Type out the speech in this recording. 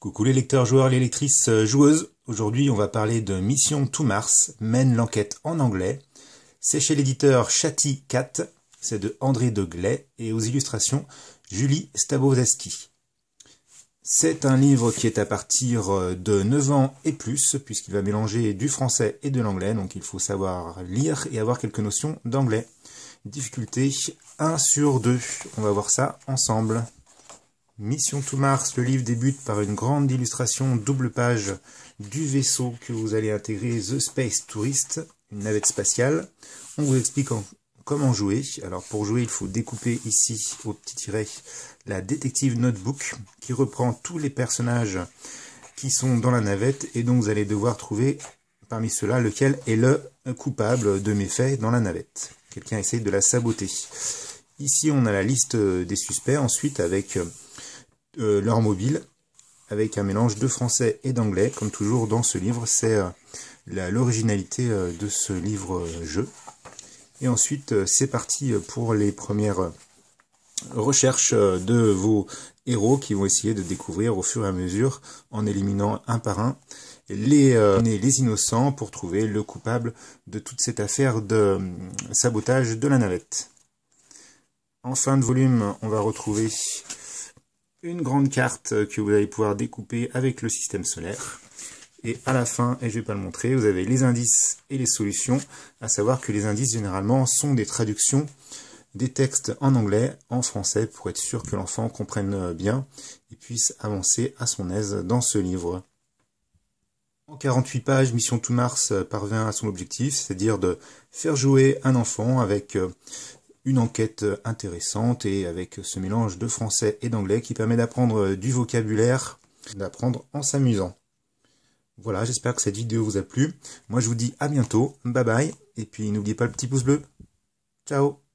Coucou les lecteurs, joueurs, les lectrices, euh, joueuses. Aujourd'hui, on va parler de Mission to Mars, mène l'enquête en anglais. C'est chez l'éditeur Chatty Cat, c'est de André Deglay et aux illustrations Julie Stabozaski. C'est un livre qui est à partir euh, de 9 ans et plus, puisqu'il va mélanger du français et de l'anglais, donc il faut savoir lire et avoir quelques notions d'anglais. Difficulté 1 sur 2, on va voir ça ensemble. Mission to Mars, le livre débute par une grande illustration double page du vaisseau que vous allez intégrer, The Space Tourist, une navette spatiale. On vous explique comment jouer. Alors pour jouer, il faut découper ici, au petit tiret, la détective notebook qui reprend tous les personnages qui sont dans la navette et donc vous allez devoir trouver parmi ceux-là lequel est le coupable de méfaits dans la navette. Quelqu'un essaye de la saboter. Ici, on a la liste des suspects, ensuite avec euh, euh, leur mobile avec un mélange de français et d'anglais, comme toujours dans ce livre. C'est euh, l'originalité euh, de ce livre-jeu. Et ensuite, c'est parti pour les premières recherches de vos héros qui vont essayer de découvrir au fur et à mesure, en éliminant un par un, les, les innocents pour trouver le coupable de toute cette affaire de sabotage de la navette. En fin de volume, on va retrouver une grande carte que vous allez pouvoir découper avec le système solaire. Et à la fin, et je ne vais pas le montrer, vous avez les indices et les solutions, à savoir que les indices généralement sont des traductions des textes en anglais, en français, pour être sûr que l'enfant comprenne bien et puisse avancer à son aise dans ce livre. En 48 pages, Mission to Mars parvient à son objectif, c'est-à-dire de faire jouer un enfant avec euh, une enquête euh, intéressante et avec ce mélange de français et d'anglais qui permet d'apprendre euh, du vocabulaire, d'apprendre en s'amusant. Voilà, j'espère que cette vidéo vous a plu. Moi je vous dis à bientôt, bye bye, et puis n'oubliez pas le petit pouce bleu. Ciao